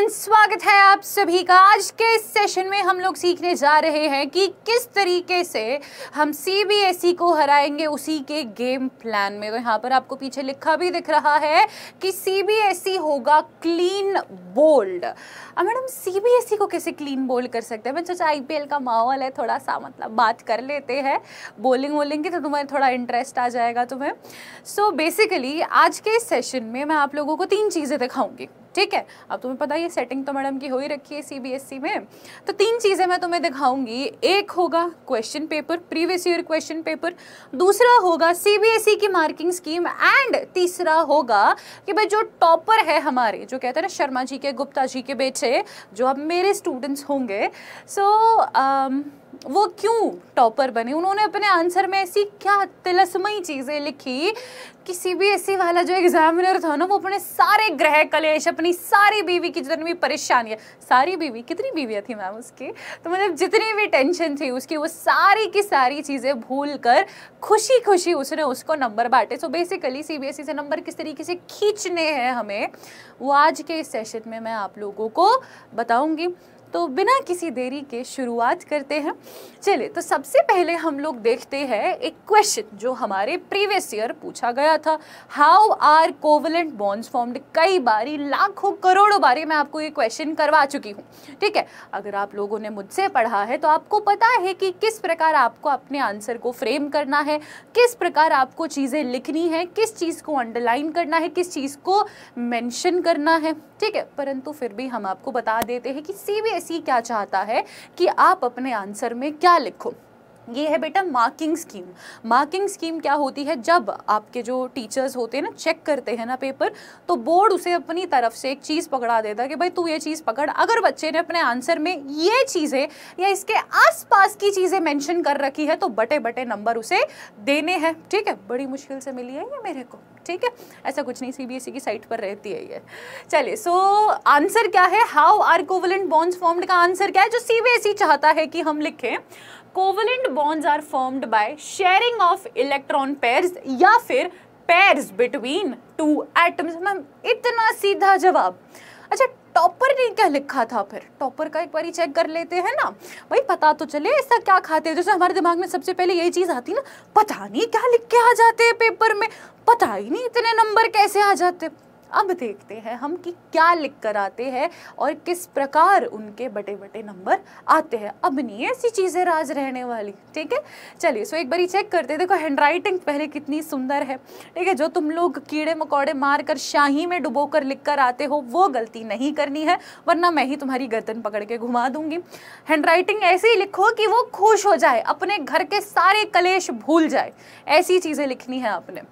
Everyone स्वागत है आप सभी का आज के इस सेशन में हम लोग सीखने जा रहे हैं कि किस तरीके से हम सीबीएसई e को हराएंगे उसी के गेम प्लान में तो यहाँ पर आपको पीछे लिखा भी दिख रहा है कि सीबीएसई e होगा क्लीन बोल्ड अब मैडम सीबीएसई e को कैसे क्लीन बोल्ड कर सकते हैं मैंने सोचा आईपीएल का माहौल है थोड़ा सा मतलब बात कर लेते हैं बोलिंग वोलिंग की तो तुम्हें थोड़ा इंटरेस्ट आ जाएगा तुम्हें सो so बेसिकली आज के इस सेशन में मैं आप लोगों को तीन चीज़ें दिखाऊँगी ठीक है अब तुम्हें पता ये सेटिंग तो मैडम की हो ही रखी है सीबीएसई e में तो तीन चीज़ें मैं तुम्हें दिखाऊंगी एक होगा question paper previous year question paper दूसरा होगा सीबीएसई e की मार्किंग स्कीम एंड तीसरा होगा कि भाई जो टॉपर है हमारे जो कहते हैं ना शर्मा जी के गुप्ता जी के बेटे जो अब मेरे स्टूडेंट्स होंगे सो so, um, वो क्यों टॉपर बने उन्होंने अपने आंसर में ऐसी क्या तिलस्मयी चीज़ें लिखी कि ई वाला जो एग्जामिनर था ना वो अपने सारे ग्रह कलेश अपनी सारी बीवी की जितनी भी परेशानी है सारी बीवी कितनी बीवियाँ थी मैम उसकी तो मतलब जितनी भी टेंशन थी उसकी वो सारी की सारी चीज़ें भूल कर खुशी खुशी उसने उसको नंबर बांटे सो बेसिकली सी से नंबर किस तरीके से खींचने हैं हमें वो आज के इस सेशन में मैं आप लोगों को बताऊँगी तो बिना किसी देरी के शुरुआत करते हैं चलिए तो सबसे पहले हम लोग देखते हैं एक क्वेश्चन जो हमारे प्रीवियस ईयर पूछा गया था how are covalent bonds formed कई बारी लाखों करोड़ों बारी मैं आपको ये क्वेश्चन करवा चुकी हूँ ठीक है अगर आप लोगों ने मुझसे पढ़ा है तो आपको पता है कि किस प्रकार आपको अपने आंसर को फ्रेम करना है किस प्रकार आपको चीज़ें लिखनी है किस चीज़ को अंडरलाइन करना है किस चीज़ को मैंशन करना है ठीक है परंतु फिर भी हम आपको बता देते हैं कि सी सी क्या चाहता है कि आप अपने आंसर में क्या लिखो ये है बेटा मार्किंग स्कीम मार्किंग स्कीम क्या होती है जब आपके जो टीचर्स होते हैं ना चेक करते हैं ना पेपर तो बोर्ड उसे अपनी तरफ से एक चीज़ पकड़ा देता है कि भाई तू ये चीज़ पकड़ अगर बच्चे ने अपने आंसर में ये चीज़ें या इसके आसपास की चीज़ें मेंशन कर रखी है तो बटे बटे नंबर उसे देने हैं ठीक है बड़ी मुश्किल से मिली है ये मेरे को ठीक है ऐसा कुछ नहीं सी e की साइट पर रहती है ये चलिए सो आंसर क्या है how are covalent bonds formed का आंसर क्या है जो सी e चाहता है कि हम लिखें covalent bonds are formed by sharing of electron pairs या फिर pairs between two atoms ma'am इतना सीधा जवाब अच्छा टॉपर ने क्या लिखा था फिर टॉपर का एक बार चेक कर लेते हैं ना भाई पता तो चले ऐसा क्या खाते हैं जैसे हमारे दिमाग में सबसे पहले यही चीज़ आती ना पता नहीं क्या लिख के आ जाते हैं पेपर में पता ही नहीं इतने नंबर कैसे आ जाते अब देखते हैं हम कि क्या लिख कर आते हैं और किस प्रकार उनके बटे बटे नंबर आते हैं अब नहीं ऐसी चीज़ें राज रहने वाली ठीक है चलिए सो एक बार चेक करते देखो हैंडराइटिंग पहले कितनी सुंदर है ठीक है जो तुम लोग कीड़े मकोड़े मार कर शाही में डुबो कर लिख कर आते हो वो गलती नहीं करनी है वरना मैं ही तुम्हारी गर्दन पकड़ के घुमा दूंगी हैंड राइटिंग ऐसी लिखो कि वो खुश हो जाए अपने घर के सारे कलेश भूल जाए ऐसी चीज़ें लिखनी है आपने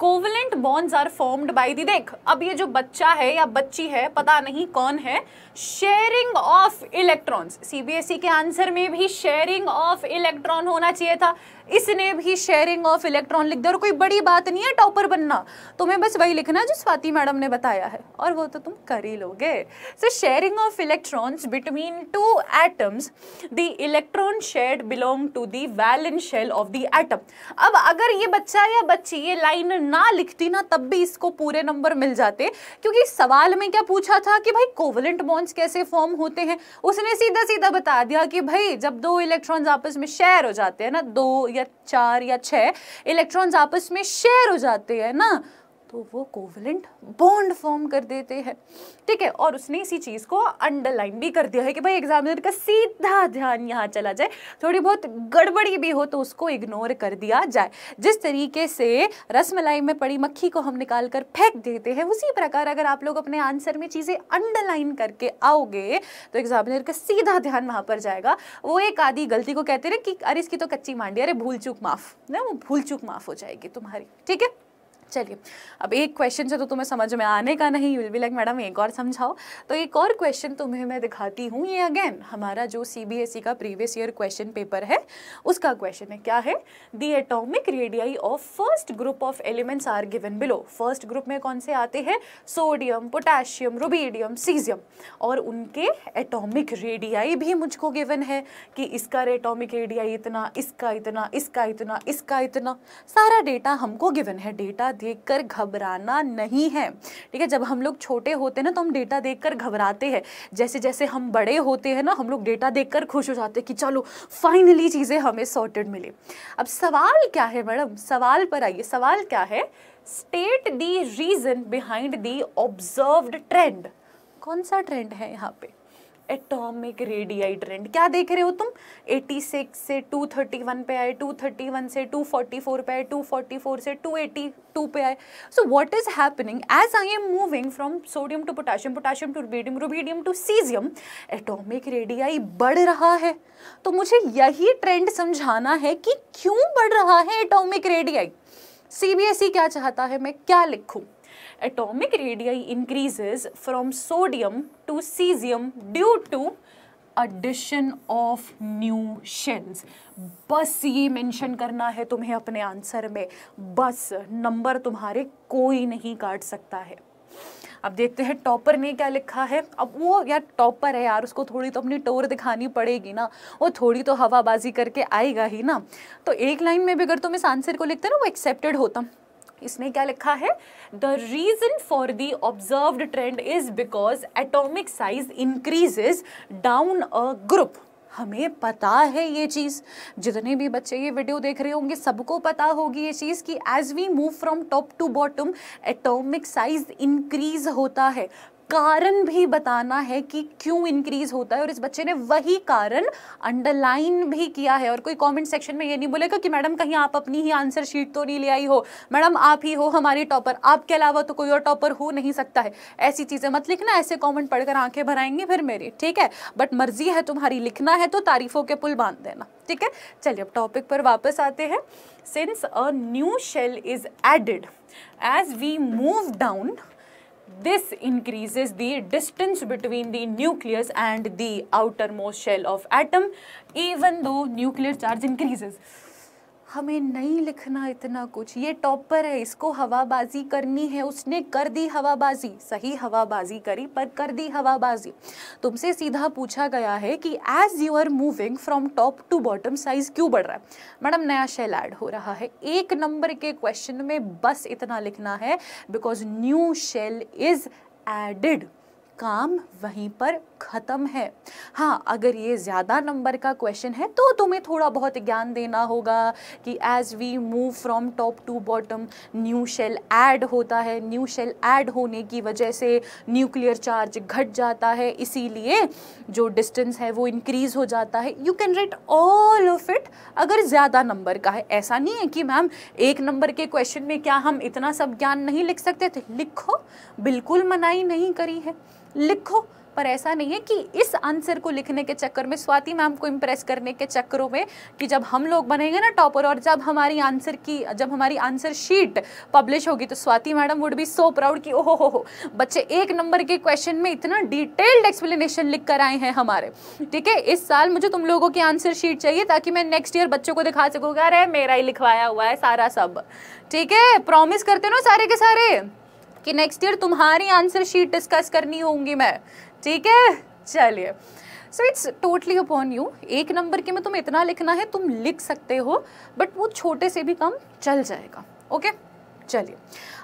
covalent bonds are formed by the देख अब ये जो बच्चा है या बच्ची है पता नहीं कौन है शेयरिंग ऑफ इलेक्ट्रॉन्स सीबीएसई के आंसर में भी शेयरिंग ऑफ इलेक्ट्रॉन होना चाहिए था इसने भी शेयरिंग ऑफ इलेक्ट्रॉन लिख दिया और कोई बड़ी बात नहीं है टॉपर बनना तुम्हें बस वही लिखना जो स्वाति मैडम ने बताया है और वो तो तुम कर ही लोगे so sharing of electrons between two atoms the electron shared belong to the valence shell of the atom अब अगर ये बच्चा या बच्ची ये लाइन ना लिखती ना तब भी इसको पूरे नंबर मिल जाते क्योंकि सवाल में क्या पूछा था कि भाई कोवलेंट बॉन्ड बॉन्ड्स कैसे फॉर्म होते हैं उसने सीधा सीधा बता दिया कि भाई जब दो इलेक्ट्रॉन्स आपस में शेयर हो जाते हैं ना दो या चार या छः इलेक्ट्रॉन्स आपस में शेयर हो जाते हैं ना तो वो कोवलेंट बॉन्ड फॉर्म कर देते हैं ठीक है और उसने इसी चीज़ को अंडरलाइन भी कर दिया है कि भाई एग्जामिनर का सीधा ध्यान यहाँ चला जाए थोड़ी बहुत गड़बड़ी भी हो तो उसको इग्नोर कर दिया जाए जिस तरीके से रसमलाई में पड़ी मक्खी को हम निकाल कर फेंक देते हैं उसी प्रकार अगर आप लोग अपने आंसर में चीज़ें अंडरलाइन करके आओगे तो एग्जामिनर का सीधा ध्यान वहाँ पर जाएगा वो एक आधी गलती को कहते रहे कि अरे इसकी तो कच्ची मांडी अरे भूल चूक माफ़ ना वो भूल चूक माफ़ हो जाएगी तुम्हारी ठीक है चलिए अब एक क्वेश्चन से तो तुम्हें समझ में आने का नहीं you will be like madam एक और समझाओ तो एक और क्वेश्चन तुम्हें मैं दिखाती हूँ ये अगेन हमारा जो ई e का प्रीवियस ईयर क्वेश्चन पेपर है उसका क्वेश्चन है क्या है the atomic radii of first group of elements are given below first group में कौन से आते हैं सोडियम पोटेशियम रुबीडियम सीजियम और उनके एटोमिक रेडियाई भी मुझको गिवन है कि इसका एटोमिक रेडियाई इतना इसका इतना इसका इतना इसका इतना सारा डेटा हमको गिवन है डेटा देखकर घबराना नहीं है ठीक है जब हम लोग छोटे होते हैं ना तो हम डेटा देखकर घबराते हैं जैसे जैसे हम बड़े होते हैं ना हम लोग डेटा देखकर खुश हो जाते हैं कि चलो फाइनली चीज़ें हमें सॉर्टेड मिले अब सवाल क्या है मैडम सवाल पर आइए सवाल क्या है state the reason behind the observed trend कौन सा ट्रेंड है यहाँ पे एटॉमिक रेडियाई ट्रेंड क्या देख रहे हो तुम 86 से 231 पे आए 231 से 244 पे आए 244 से 282 पे आए so what is happening as I am moving from sodium to potassium potassium to rubidium rubidium to caesium atomic radii बढ़ रहा है तो मुझे यही ट्रेंड समझाना है कि क्यों बढ़ रहा है एटॉमिक रेडियाई सी क्या चाहता है मैं क्या लिखूँ atomic radii increases from sodium to caesium due to addition of new shells बस ये मेंशन करना है तुम्हें अपने आंसर में बस नंबर तुम्हारे कोई नहीं काट सकता है अब देखते हैं टॉपर ने क्या लिखा है अब वो यार टॉपर है यार उसको थोड़ी तो अपनी टोर दिखानी पड़ेगी ना वो थोड़ी तो हवाबाजी करके आएगा ही ना तो एक लाइन में भी अगर तुम इस आंसर को लिखते ना वो एक्सेप्टेड होता इसमें क्या लिखा है the reason for the observe trend is because atomic size increases down a group हमें पता है ये चीज़ जितने भी बच्चे ये वीडियो देख रहे होंगे सबको पता होगी ये चीज़ कि as we move from top to bottom atomic size increase होता है कारण भी बताना है कि क्यों इंक्रीज होता है और इस बच्चे ने वही कारण अंडरलाइन भी किया है और कोई कमेंट सेक्शन में ये नहीं बोलेगा कि मैडम कहीं आप अपनी ही आंसर शीट तो नहीं ले आई हो मैडम आप ही हो हमारी टॉपर आपके अलावा तो कोई और टॉपर हो नहीं सकता है ऐसी चीज़ें मत लिखना ऐसे कॉमेंट पढ़कर आंखें भराएंगे फिर मेरी ठीक है बट मर्जी है तुम्हारी लिखना है तो तारीफों के पुल बांध देना ठीक है चलिए अब टॉपिक पर वापस आते हैं since a new shell is added as we move down This increases the distance between the nucleus and the outermost shell of atom even though nuclear charge increases. हमें नहीं लिखना इतना कुछ ये टॉपर है इसको हवाबाजी करनी है उसने कर दी हवाबाजी सही हवाबाजी करी पर कर दी हवाबाजी तुमसे सीधा पूछा गया है कि as you are moving from top to bottom size क्यों बढ़ रहा है मैडम नया शेल ऐड हो रहा है एक नंबर के क्वेश्चन में बस इतना लिखना है because new shell is added काम वहीं पर ख़त्म है हाँ अगर ये ज़्यादा नंबर का क्वेश्चन है तो तुम्हें थोड़ा बहुत ज्ञान देना होगा कि as we move from top to bottom new shell add होता है न्यू शेल ऐड होने की वजह से न्यूक्लियर चार्ज घट जाता है इसीलिए जो डिस्टेंस है वो इंक्रीज़ हो जाता है you can rate all of it अगर ज़्यादा नंबर का है ऐसा नहीं है कि मैम एक नंबर के क्वेश्चन में क्या हम इतना सब ज्ञान नहीं लिख सकते थे लिखो बिल्कुल मनाही नहीं करी है लिखो पर ऐसा नहीं है कि इस आंसर को लिखने के चक्कर में स्वाति मैम को इम्प्रेस करने के चक्करों में कि जब हम लोग बनेंगे ना टॉपर और जब हमारी आंसर की जब हमारी आंसर शीट पब्लिश होगी तो Swati madam would be so proud कि ओहो हो हो बच्चे एक नंबर के क्वेश्चन में इतना डिटेल्ड एक्सप्लेनेशन लिख कर आए हैं हमारे ठीक है इस साल मुझे तुम लोगों की आंसर शीट चाहिए ताकि मैं नेक्स्ट ईयर बच्चों को दिखा सकूँगा अरे मेरा ही लिखवाया हुआ है सारा सब ठीक है प्रॉमिस करते ना सारे के सारे कि नेक्स्ट ईयर तुम्हारी आंसर शीट डिस्कस करनी होंगी मैं ठीक है चलिए so it's totally upon you एक नंबर के में तुम इतना लिखना है तुम लिख सकते हो बट वो छोटे से भी कम चल जाएगा ओके okay? चलिए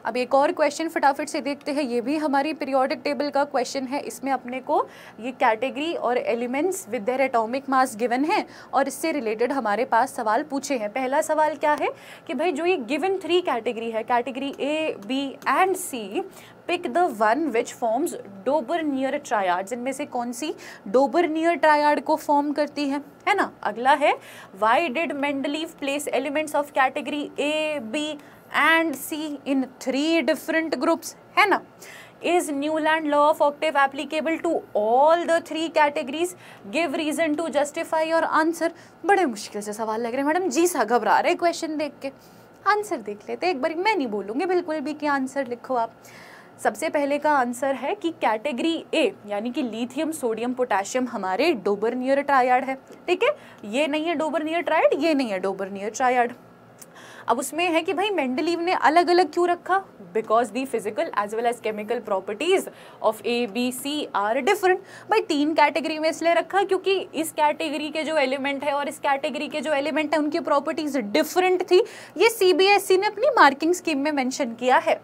अब एक और क्वेश्चन फटाफट से देखते हैं ये भी हमारी पीरियोडिक टेबल का क्वेश्चन है इसमें अपने को ये कैटेगरी और elements with their atomic mass given है और इससे रिलेटेड हमारे पास सवाल पूछे हैं पहला सवाल क्या है कि भाई जो ये गिवन थ्री कैटेगरी है category A B and C pick the one which forms Dobereiner triad जिनमें से कौन सी डोबर नियर ट्रायार्ड को फॉर्म करती है है ना अगला है why did Mendeleev place elements of category A B and C in three different groups है ना Newlands law of octave applicable to all the three categories give reason to justify your answer बड़े मुश्किल से सवाल लग रहे हैं madam जी सा घबरा रहे क्वेश्चन देख के आंसर देख लेते एक बार मैं नहीं बोलूँगी बिल्कुल भी कि आंसर लिखो आप सबसे पहले का आंसर है कि कैटेगरी ए यानी कि लिथियम सोडियम पोटेशियम हमारे डोबर नियर ट्रायड है ठीक है ये नहीं है डोबर नियर ट्रायड ये नहीं है डोबर नियर ट्रायड अब उसमें है कि भाई मेंडलीव ने अलग अलग क्यों रखा because the physical as well as chemical properties of A B C are different भाई तीन कैटेगरी में इसलिए रखा क्योंकि इस कैटेगरी के जो एलिमेंट है और इस कैटेगरी के जो एलिमेंट है उनकी प्रॉपर्टीज डिफरेंट थी ये सी e ने अपनी मार्किंग स्कीम में मैंशन किया है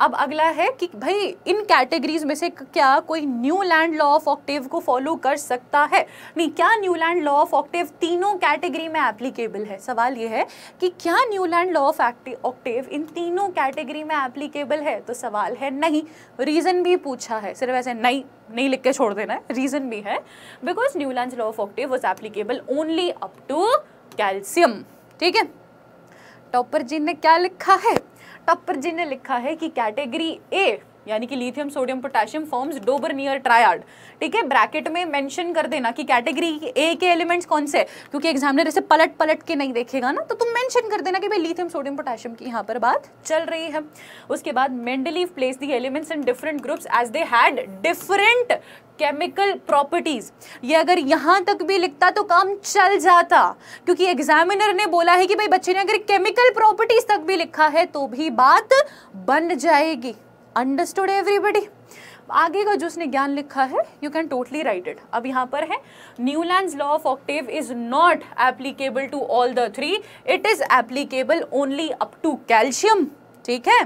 अब अगला है कि भाई इन कैटेगरीज में से क्या कोई Newlands law of octave को फॉलो कर सकता है नहीं क्या Newlands law of octave तीनों कैटेगरी में एप्लीकेबल है सवाल ये है कि क्या Newlands law of octave इन तीनों कैटेगरी में एप्लीकेबल है तो सवाल है नहीं रीज़न भी पूछा है सिर्फ ऐसे नहीं नहीं लिख के छोड़ देना है रीज़न भी है because Newlands law of octave was applicable only up to calcium ठीक है टॉपर जी ने क्या लिखा है तप्र जी ने लिखा है कि कैटेगरी ए यानी कि lithium sodium potassium forms Dobereiner triad ठीक है ब्रैकेट में मेंशन कर देना कि कैटेगरी ए के एलिमेंट्स कौन से क्योंकि एग्जामिनर इसे पलट पलट के नहीं देखेगा ना तो तुम मेंशन कर देना कि भाई लिथियम सोडियम पोटेशियम की यहाँ पर बात चल रही है उसके बाद Mendeleev place the elements in different groups as they had different chemical properties ये अगर यहाँ तक भी लिखता तो काम चल जाता क्योंकि एग्जामिनर ने बोला है कि भाई बच्चे ने अगर केमिकल प्रॉपर्टीज तक भी लिखा है तो भी बात बन जाएगी अंडरस्टूड एवरीबडी आगे का जो उसने ज्ञान लिखा है you can totally write it अब यहाँ पर है Newlands law of octave is not applicable to all the three it is applicable only up to calcium ठीक है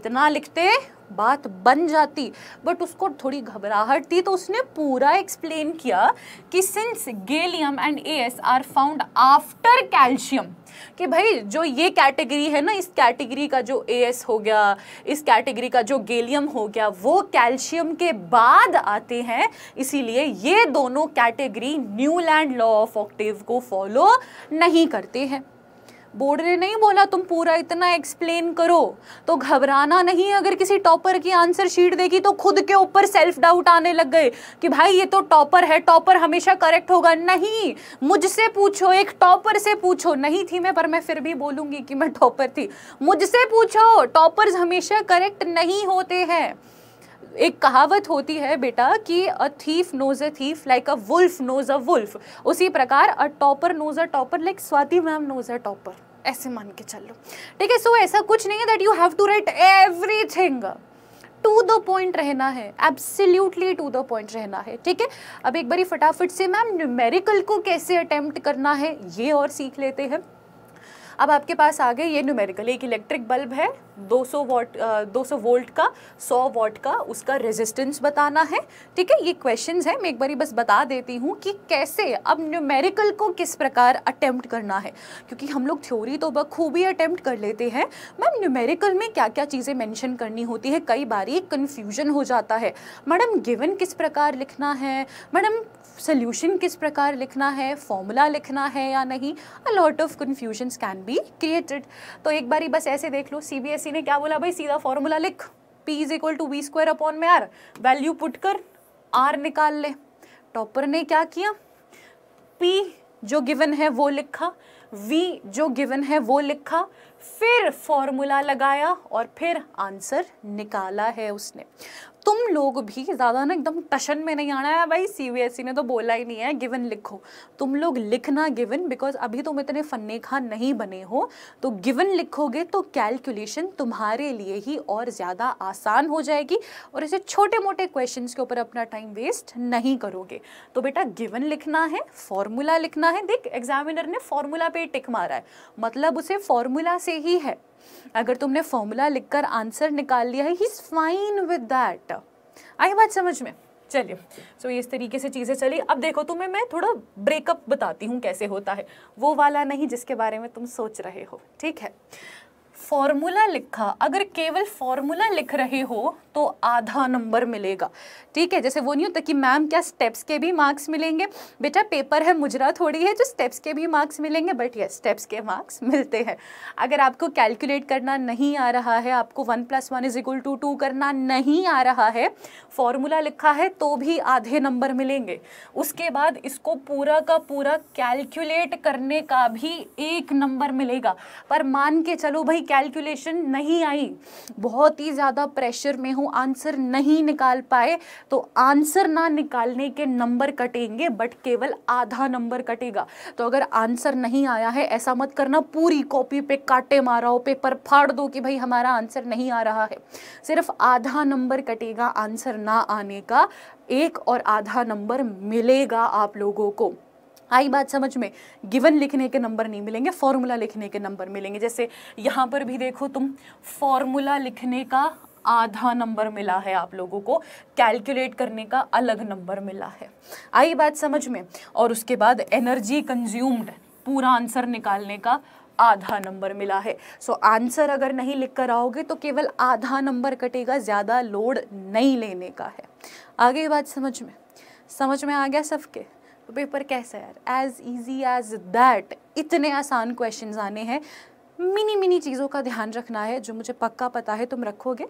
इतना लिखते बात बन जाती बट उसको थोड़ी घबराहट थी तो उसने पूरा एक्सप्लेन किया कि since gallium and A S are found after calcium कि भाई जो ये कैटेगरी है ना इस कैटेगरी का जो ए एस हो गया इस कैटेगरी का जो गेलियम हो गया वो कैल्शियम के बाद आते हैं इसीलिए ये दोनों category Newlands law of octave को फॉलो नहीं करते हैं बोर्ड ने नहीं बोला तुम पूरा इतना एक्सप्लेन करो तो घबराना नहीं अगर किसी टॉपर की आंसर शीट देखी तो खुद के ऊपर सेल्फ डाउट आने लग गए कि भाई ये तो टॉपर है टॉपर हमेशा करेक्ट होगा नहीं मुझसे पूछो एक टॉपर से पूछो नहीं थी मैं पर मैं फिर भी बोलूंगी कि मैं टॉपर थी मुझसे पूछो टॉपर्स हमेशा करेक्ट नहीं होते हैं एक कहावत होती है बेटा कि a thief knows a thief like a wolf knows a wolf उसी प्रकार a topper knows a topper like Swati ma'am knows a topper ऐसे मान के चल लो ठीक है सो ऐसा कुछ नहीं है that you have to write everything to the point रहना है एब्सिल्यूटली टू द पॉइंट रहना है ठीक है अब एक बारी फटाफट से मैम न्यूमेरिकल को कैसे अटेम्प्ट करना है ये और सीख लेते हैं अब आपके पास आ गए ये न्यूमेरिकल एक इलेक्ट्रिक बल्ब है 200 वॉट 200 वोल्ट का 100 वॉट का उसका रेजिस्टेंस बताना है ठीक है ये क्वेश्चंस हैं मैं एक बारी बस बता देती हूँ कि कैसे अब न्यूमेरिकल को किस प्रकार अटैम्प्ट करना है क्योंकि हम लोग थ्योरी तो बखूबी अटैम्प्ट कर लेते हैं मैम न्यूमेरिकल में क्या क्या चीज़ें मैंशन करनी होती है कई बार ये कन्फ्यूजन हो जाता है मैडम गिवन किस प्रकार लिखना है मैडम सोल्यूशन किस प्रकार लिखना है फॉर्मूला लिखना है या नहीं a lot of confusions can be created तो एक बारी बस ऐसे देख लो सी किसी ने क्या बोला भाई सीधा फॉर्मूला लिख p is equal to V square upon में आर वैल्यू पुट कर आर निकाल ले टॉपर ने क्या किया p जो गिवन है वो लिखा v जो गिवन है वो लिखा फिर फॉर्मूला लगाया और फिर आंसर निकाला है उसने तुम लोग भी ज़्यादा ना एकदम टशन में नहीं आना है भाई ई e ने तो बोला ही नहीं है गिवन लिखो तुम लोग लिखना गिवन बिकॉज अभी तुम इतने फन्ने खा नहीं बने हो तो गिवन लिखोगे तो कैलकुलेशन तुम्हारे लिए ही और ज़्यादा आसान हो जाएगी और इसे छोटे मोटे क्वेश्चन के ऊपर अपना टाइम वेस्ट नहीं करोगे तो बेटा गिवन लिखना है फॉर्मूला लिखना है देख एग्जामिनर ने फॉर्मूला पर टिक मारा है मतलब उसे फॉर्मूला से ही है अगर तुमने फॉर्मूला लिखकर आंसर निकाल लिया है he is fine with that I बात समझ में चलिए सो so, इस तरीके से चीज़ें चली अब देखो तुम्हें मैं थोड़ा ब्रेकअप बताती हूँ कैसे होता है वो वाला नहीं जिसके बारे में तुम सोच रहे हो ठीक है फॉर्मूला लिखा अगर केवल फॉर्मूला लिख रहे हो तो आधा नंबर मिलेगा ठीक है जैसे वो नहीं होता कि मैम क्या स्टेप्स के भी मार्क्स मिलेंगे बेटा पेपर है मुजरा थोड़ी है जो स्टेप्स के भी मार्क्स मिलेंगे बट ये स्टेप्स के मार्क्स मिलते हैं अगर आपको कैलकुलेट करना नहीं आ रहा है आपको one plus one is equal to two करना नहीं आ रहा है फॉर्मूला लिखा है तो भी आधे नंबर मिलेंगे उसके बाद इसको पूरा का पूरा कैलकुलेट करने का भी एक नंबर मिलेगा पर मान के चलो भाई कैलकुलेशन नहीं आई बहुत ही ज़्यादा प्रेशर में हूँ आंसर नहीं निकाल पाए तो आंसर ना निकालने के नंबर कटेंगे बट केवल आधा नंबर कटेगा तो अगर आंसर नहीं आया है ऐसा मत करना पूरी कॉपी पे काटे मारा हो पेपर फाड़ दो कि भाई हमारा आंसर नहीं आ रहा है सिर्फ आधा नंबर कटेगा आंसर ना आने का एक और आधा नंबर मिलेगा आप लोगों को आई बात समझ में गिवन लिखने के नंबर नहीं मिलेंगे फॉर्मूला लिखने के नंबर मिलेंगे जैसे यहाँ पर भी देखो तुम फॉर्मूला लिखने का आधा नंबर मिला है आप लोगों को कैलकुलेट करने का अलग नंबर मिला है आई बात समझ में और उसके बाद एनर्जी कंज्यूम्ड पूरा आंसर निकालने का आधा नंबर मिला है सो so, आंसर अगर नहीं लिख कर आओगे तो केवल आधा नंबर कटेगा ज़्यादा लोड नहीं लेने का है आगे बात समझ में समझ में आ गया सबके तो पेपर कैसा है यार एज ईजी एज दैट इतने आसान क्वेश्चन आने हैं मिनी मिनी चीज़ों का ध्यान रखना है जो मुझे पक्का पता है तुम रखोगे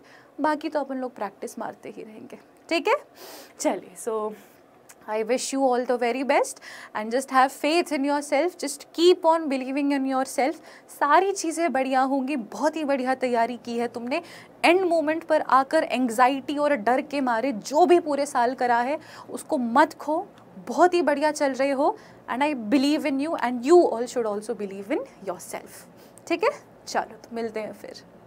बाकी तो अपन लोग प्रैक्टिस मारते ही रहेंगे ठीक है चलिए so I wish you all the very best and just have faith in yourself just keep on believing in yourself सारी चीज़ें बढ़िया होंगी बहुत ही बढ़िया तैयारी की है तुमने एंड मोमेंट पर आकर एंग्जाइटी और डर के मारे जो भी पूरे साल करा है उसको मत खो बहुत ही बढ़िया चल रहे हो and I believe in you and you all should also believe in yourself ठीक है चलो तो मिलते हैं फिर